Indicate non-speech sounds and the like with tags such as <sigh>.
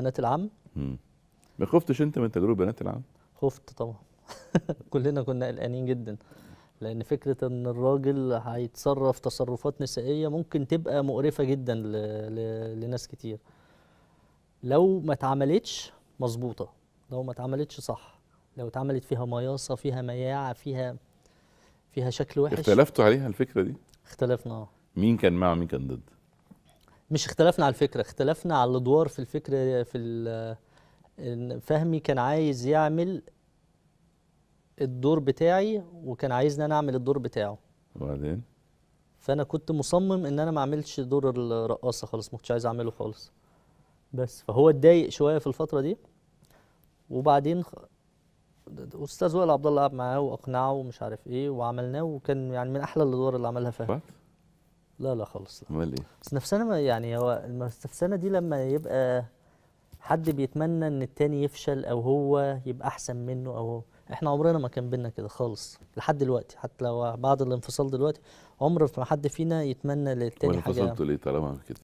بنات العم ما خفتش انت من تجربه بنات العم خفت طبعا <laughs> كلنا كنا قلقانين جدا لان فكره ان الراجل هيتصرف تصرفات نسائيه ممكن تبقى مقرفه جدا ل... ل... لناس كتير لو ما اتعملتش مظبوطه لو ما اتعملتش صح لو اتعملت فيها مياصه فيها مياعه فيها فيها شكل وحش اختلفتوا عليها الفكره دي اختلفنا آه. مين كان مع مين كان ضد مش اختلفنا على الفكره اختلفنا على الادوار في الفكره في فهمي كان عايز يعمل الدور بتاعي وكان عايزني انا اعمل الدور بتاعه وبعدين فانا كنت مصمم ان انا ما اعملش دور الرقاصه خالص ما كنتش عايز اعمله خالص بس فهو اتضايق شويه في الفتره دي وبعدين استاذ وائل عبد الله قعد معاه واقنعه ومش عارف ايه وعملناه وكان يعني من احلى الادوار اللي عملها فهمي لا لا خالص امال ايه؟ السنفسنه يعني هو السنفسنه دي لما يبقى حد بيتمنى ان التاني يفشل او هو يبقى احسن منه او هو. احنا عمرنا ما كان بينا كده خالص لحد دلوقتي حتى لو بعد الانفصال دلوقتي عمر ما حد فينا يتمنى للتاني حاجه انفصلتوا ليه طالما كده؟